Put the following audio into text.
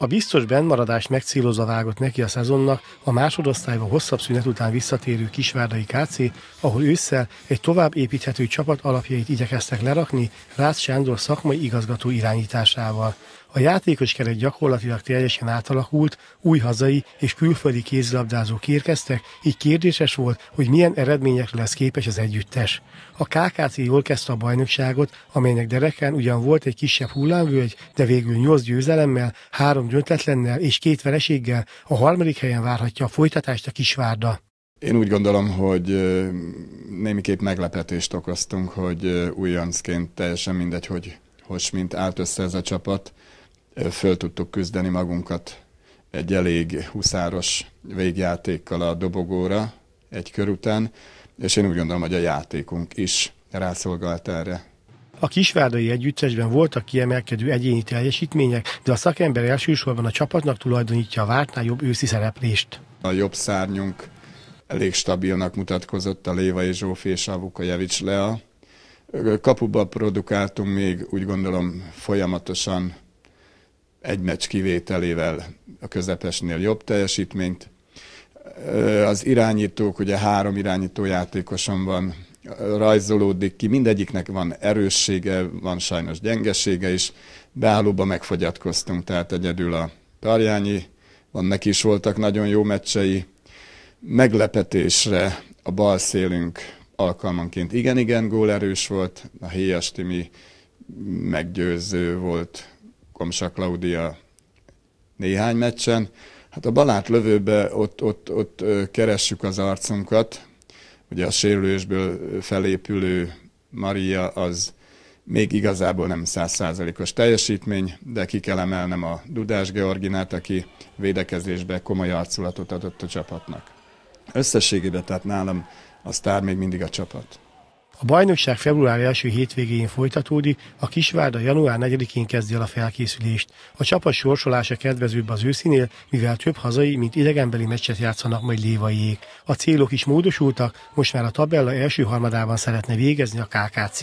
A biztos bennmaradást megcélozva vágott neki a szezonnak a másodosztályba hosszabb szünet után visszatérő Kisvárdai KC, ahol ősszel egy tovább építhető csapat alapjait igyekeztek lerakni Rácz Sándor szakmai igazgató irányításával. A játékos keret gyakorlatilag teljesen átalakult, új hazai és külföldi kézlabdázók érkeztek, így kérdéses volt, hogy milyen eredményekre lesz képes az együttes. A KKC jól kezdte a bajnokságot, amelynek dereken ugyan volt egy kisebb hullámvölgy, de végül 8 győzelemmel, 3 döntetlennel és két vereséggel a harmadik helyen várhatja a folytatást a Kisvárda. Én úgy gondolom, hogy némiképp meglepetést okoztunk, hogy újoncként teljesen mindegy, hogy hogy mint állt össze ez a csapat, föl tudtuk küzdeni magunkat egy elég huszáros végjátékkal a dobogóra egy kör után, és én úgy gondolom, hogy a játékunk is rászolgált erre. A kisvárdai együttesben voltak kiemelkedő egyéni teljesítmények, de a szakember elsősorban a csapatnak tulajdonítja a vártnál jobb őszi szereplést. A jobb szárnyunk elég stabilnak mutatkozott a Léva és Zsófi és Avuka Javics Lea. Kapuba produkáltunk még úgy gondolom folyamatosan egy meccs kivételével a közepesnél jobb teljesítményt. Az irányítók, ugye három irányító játékosom van, rajzolódik ki, mindegyiknek van erőssége, van sajnos gyengesége is, beállóba megfogyatkoztunk, tehát egyedül a Tarjányi, van neki is voltak nagyon jó meccsei, meglepetésre a bal szélünk alkalmanként igen-igen gólerős volt, a Héjas Timi meggyőző volt Komsa Klaudia néhány meccsen. Hát a balát lövőbe ott, ott, ott keressük az arcunkat, ugye a sérülésből felépülő Maria az még igazából nem százszázalékos teljesítmény, de ki kell emelnem a Dudás Georginát, aki védekezésbe komoly arculatot adott a csapatnak. Összességében tehát nálam a sztár még mindig a csapat. A bajnokság február első hétvégén folytatódik, a Kisvárda január 4-én kezdi el a felkészülést. A csapat sorsolása kedvezőbb az őszinél, mivel több hazai, mint idegenbeli meccset játszanak majd lévaiék. A célok is módosultak, most már a tabella első harmadában szeretne végezni a KKC.